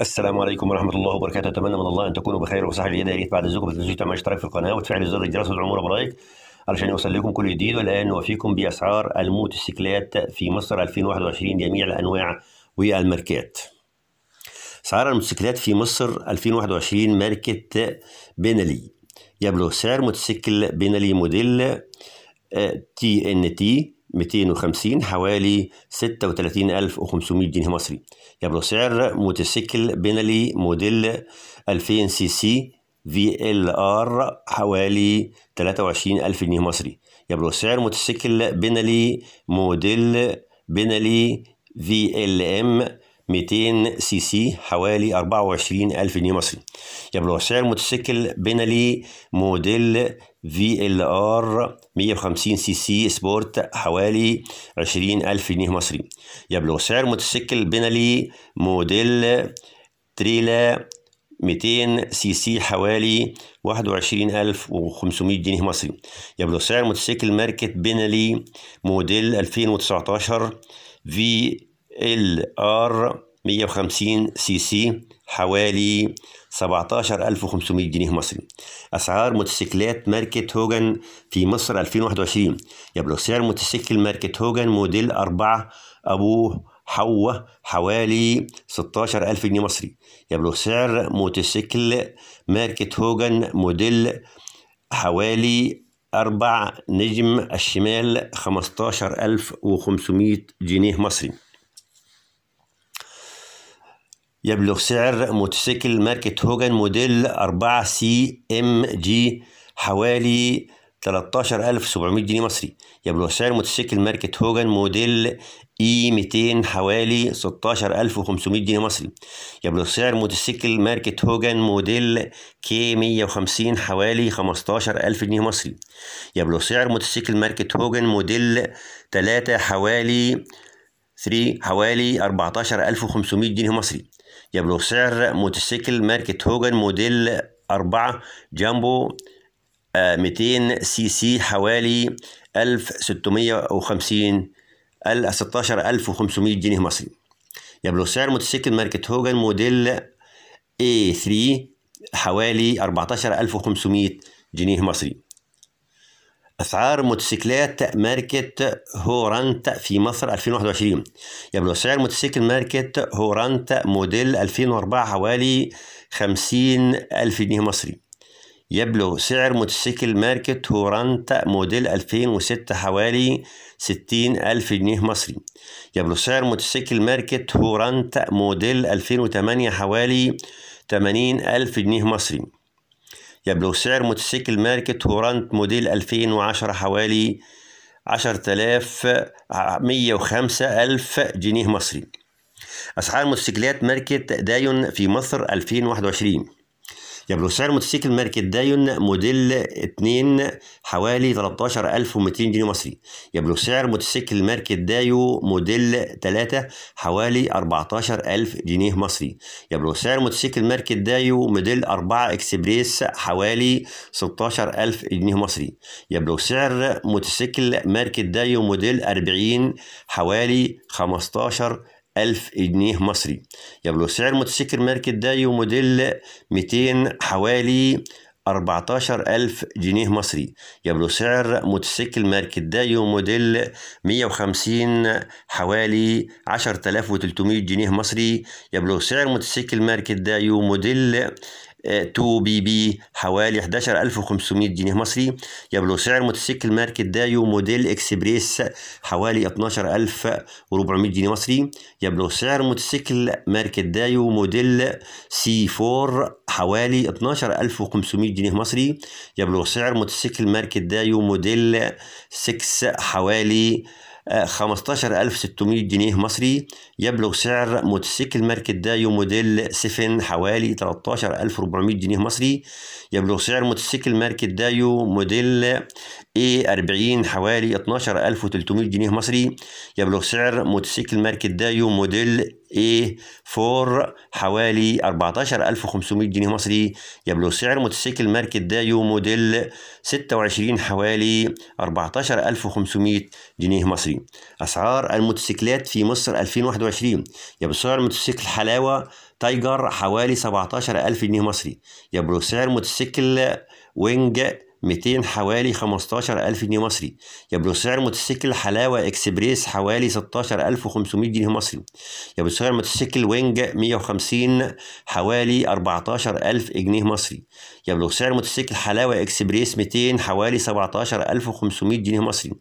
السلام عليكم ورحمة الله وبركاته، أتمنى من الله أن تكونوا بخير وصحة جيدة، يا ريت بعد إذنكم تنسوا تعملوا اشتراك في القناة وتفعيل زر الجرس والعمورة برايك علشان يوصل لكم كل جديد والآن نوفيكم بأسعار الموتوسيكلات في مصر 2021 جميع الأنواع والماركات. أسعار الموتوسيكلات في مصر 2021 ماركة بينالي يبلغ سعر موتوسيكل بينالي موديل آه، تي ان تي 250 حوالي 36500 جنيه مصري يبلغ سعر موتوسيكل بينالي موديل 2000 سي سي في ال ار حوالي 23000 جنيه مصري يبلغ سعر موتوسيكل بينالي موديل بينالي في ال ام 200 سي سي حوالي 24 ألف جنيه مصري يبلغ سعر الموتوسيكل بينالي موديل في ال ار 150 سي سي سبورت حوالي 20 ألف جنيه مصري يبلغ سعر موتوسيكل بينالي موديل تريلا 200 سي سي حوالي 21500 جنيه مصري يبلغ سعر موتوسيكل ماركة بينالي موديل 2019 في ال ار 150 سي سي حوالي 17500 جنيه مصري أسعار موتوسيكلات ماركة هوجن في مصر 2021 يبلغ سعر موتوسيكل ماركة هوجن موديل 4 أبوه حوة حوالي 16000 جنيه مصري يبلغ سعر موتوسيكل ماركة هوجن موديل حوالي أربع نجم الشمال 15500 جنيه مصري يبلغ سعر موتوسيكل ماركة هوجن موديل 4 سي ام جي حوالي 13700 جنيه مصري يبلغ سعر موتوسيكل ماركة هوجن موديل اي 200 حوالي 16500 جنيه مصري يبلغ سعر موتوسيكل ماركة هوجن موديل كي 150 حوالي 15000 جنيه مصري يبلغ سعر موتوسيكل ماركة هوجن موديل 3 حوالي 3 حوالي 14500 جنيه مصري يبلغ سعر موتوسيكل ماركة هوجن موديل 4 جامبو 200 آه، سي سي حوالي 1650 16500 جنيه مصري يبلغ سعر موتوسيكل ماركة هوجن موديل A3 حوالي 14500 جنيه مصري أسعار موتوسيكلات ماركة هورانت في مصر 2021 يبلغ سعر موتوسيكل ماركة هورانت موديل 2004 حوالي 50 ألف جنيه مصري يبلغ سعر موتوسيكل ماركة هورانت موديل 2006 حوالي 60 ألف جنيه مصري يبلغ سعر موتوسيكل ماركة هورانت موديل 2008 حوالي 80 ألف جنيه مصري يبلغ سعر موتوسيكل ماركة هورانت موديل 2010 حوالي 10105 ألف جنيه مصري أسعار موتوسيكلات ماركة دايون في مصر 2021 يبلغ سعر موتوسيكل ماركة دايون موديل 2 حوالي 13200 جنيه مصري يبلغ سعر موتوسيكل ماركة دايو موديل 3 حوالي 14000 جنيه مصري يبلغ سعر موتوسيكل ماركة دايو موديل 4 اكسبريس حوالي 16000 جنيه مصري يبلغ سعر موتوسيكل ماركة دايو موديل 40 حوالي 15 ألف جنيه مصري يبلغ سعر موتوسيكل ماركة دايو موديل 200 حوالي 14000 جنيه مصري يبلغ سعر موتوسيكل ماركة دايو موديل 150 حوالي 10300 جنيه مصري يبلغ سعر موتوسيكل ماركة دايو موديل 2 بي بي حوالي 11500 جنيه مصري يبلغ سعر موتوسيكل ماركة دايو موديل اكسبريس حوالي 12400 جنيه مصري يبلغ سعر موتوسيكل ماركة دايو موديل سي 4 حوالي 12500 جنيه مصري يبلغ سعر موتوسيكل ماركة دايو موديل 6 حوالي 15600 جنيه مصري يبلغ سعر موتوسيكل ماركة دايو موديل 7 حوالي 13400 جنيه مصري يبلغ سعر موتوسيكل ماركة دايو موديل A40 حوالي 12300 جنيه مصري يبلغ سعر موتوسيكل ماركة دايو موديل A4 حوالي 14500 جنيه مصري يبلغ سعر موتوسيكل ماركة دايو موديل 26 حوالي 14500 جنيه مصري أسعار الموتوسيكلات في مصر 2021 يبلغ سعر موتوسيكل حلاوة تايجر حوالي 17000 جنيه مصري يبلغ سعر موتوسيكل وينج 200 حوالي 15000 جنيه مصري يبلغ سعر موتوسيكل حلاوة اكسبريس حوالي 16500 جنيه مصري يبلغ سعر موتوسيكل وينج 150 حوالي 14000 جنيه مصري يبلغ سعر موتوسيكل حلاوة اكسبريس 200 حوالي 17500 جنيه مصري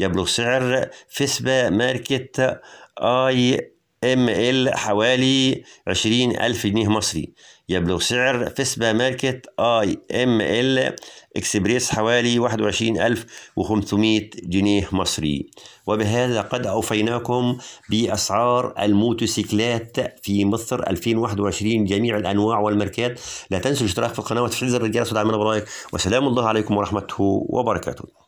يبلغ سعر فيسبا ماركت اي ام ال حوالي 20000 جنيه مصري يبلغ سعر فيسبا ماركت اي ام ال اكسبريس حوالي 21500 جنيه مصري وبهذا قد أوفيناكم بأسعار الموتوسيكلات في مصر 2021 جميع الأنواع والماركات لا تنسوا الاشتراك في القناة وتفعيل زر الجرس ودعمنا برايك وسلام الله عليكم ورحمته وبركاته